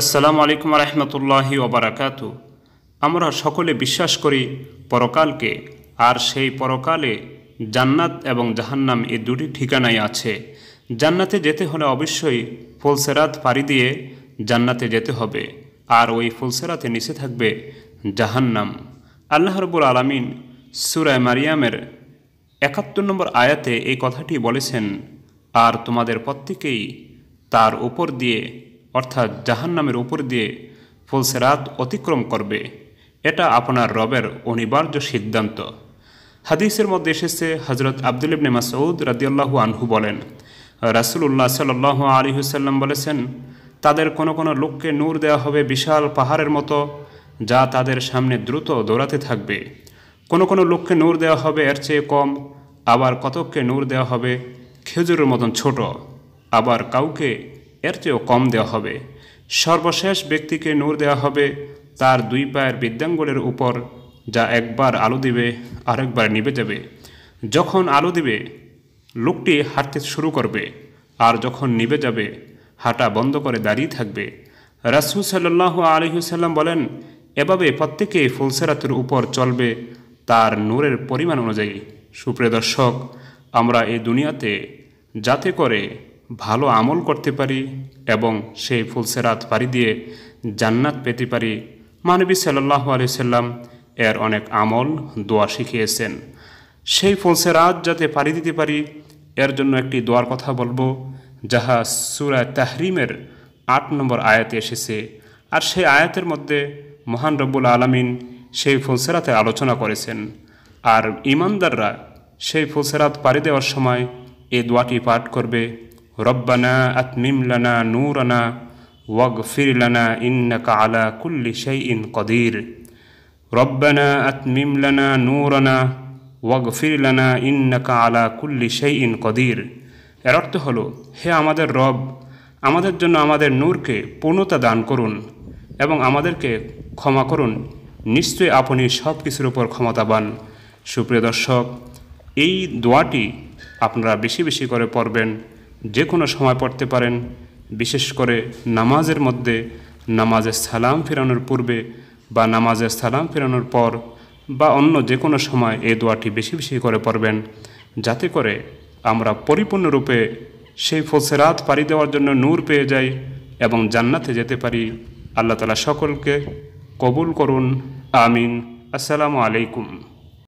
আসসালামু আলাইকুম রহমতুল্লাহি ওবরাকাতু আমরা সকলে বিশ্বাস করি পরকালকে আর সেই পরকালে জান্নাত এবং জাহান্নাম এই দুটি ঠিকানাই আছে জান্নাতে যেতে হলে অবশ্যই ফুলসেরাত পাড়ি দিয়ে জান্নাতে যেতে হবে আর ওই ফুলসেরাতে নিচে থাকবে জাহান্নাম আল্লাহ রবুল আলমিন সুরায় মারিয়ামের একাত্তর নম্বর আয়াতে এই কথাটি বলেছেন আর তোমাদের প্রত্যেকেই তার উপর দিয়ে অর্থাৎ জাহান্নামের উপর দিয়ে ফুলসেরাত অতিক্রম করবে এটা আপনার রবের অনিবার্য সিদ্ধান্ত হাদিসের মধ্যে এসেছে হজরত আবদুল ইবনে মাসউদ রাদিউল্লাহু আনহু বলেন রাসুলুল্লাহ সাল আলী হুসাল্লাম বলেছেন তাদের কোনো কোনো লোককে নূর দেওয়া হবে বিশাল পাহাড়ের মতো যা তাদের সামনে দ্রুত দৌড়াতে থাকবে কোনো কোনো লোককে নূর দেওয়া হবে এর চেয়ে কম আবার কতককে নূর দেওয়া হবে খেজুরের মতন ছোট আবার কাউকে এর চেয়েও কম দেওয়া হবে সর্বশেষ ব্যক্তিকে নূর দেওয়া হবে তার দুই পায়ের বৃদ্ধাঙ্গুলের উপর যা একবার আলো দিবে আরেকবার নিবে যাবে যখন আলো দিবে লোকটি হাঁটতে শুরু করবে আর যখন নিবে যাবে হাঁটা বন্ধ করে দাঁড়িয়ে থাকবে রাসুল সাল্লাহ আলহিসাল্লাম বলেন এভাবে প্রত্যেকে ফুলসেরাতের উপর চলবে তার নূরের পরিমাণ অনুযায়ী সুপ্রিয় দর্শক আমরা এই দুনিয়াতে যাতে করে ভালো আমল করতে পারি এবং সেই ফুলসেরাত পাড়ি দিয়ে জান্নাত পেতে পারি মানবী সাল্লাহ আলি সাল্লাম এর অনেক আমল দোয়া শিখিয়েছেন সেই ফুলসেরাত যাতে পারি দিতে পারি এর জন্য একটি দোয়ার কথা বলবো যাহা সুরা তাহরিমের আট নম্বর আয়াতে এসেছে আর সেই আয়াতের মধ্যে মহান রব্বুল আলমিন সেই ফুলসেরাতে আলোচনা করেছেন আর ইমানদাররা সেই ফুলসেরাত পাড়ি দেওয়ার সময় এই দোয়াটি পাঠ করবে ربنا أتمم لنا نورنا واغفر لنا إنك على كل شيء قدير ربنا أتمم لنا نورنا واغفر لنا إنك على كل شيء قدير এর অর্থ হলো হে আমাদের রব আমাদের জন্য আমাদের নূরকে পূর্ণতা দান করুন এবং আমাদেরকে ক্ষমা করুন নিশ্চয়ই আপনি সব কিছুর উপর ক্ষমতাবান সুপ্রিয় দর্শক এই দোয়াটি আপনারা বেশি বেশি করে পড়বেন যে কোনো সময় পড়তে পারেন বিশেষ করে নামাজের মধ্যে নামাজের সালাম ফেরানোর পূর্বে বা নামাজের সালাম ফেরানোর পর বা অন্য যে কোনো সময় এই দোয়াটি বেশি বেশি করে পড়বেন যাতে করে আমরা পরিপূর্ণরূপে সেই ফোসেরাত পাড়ি দেওয়ার জন্য নূর পেয়ে যাই এবং জান্নাতে যেতে পারি আল্লাহ তালা সকলকে কবুল করুন আমিন আসসালামু আলাইকুম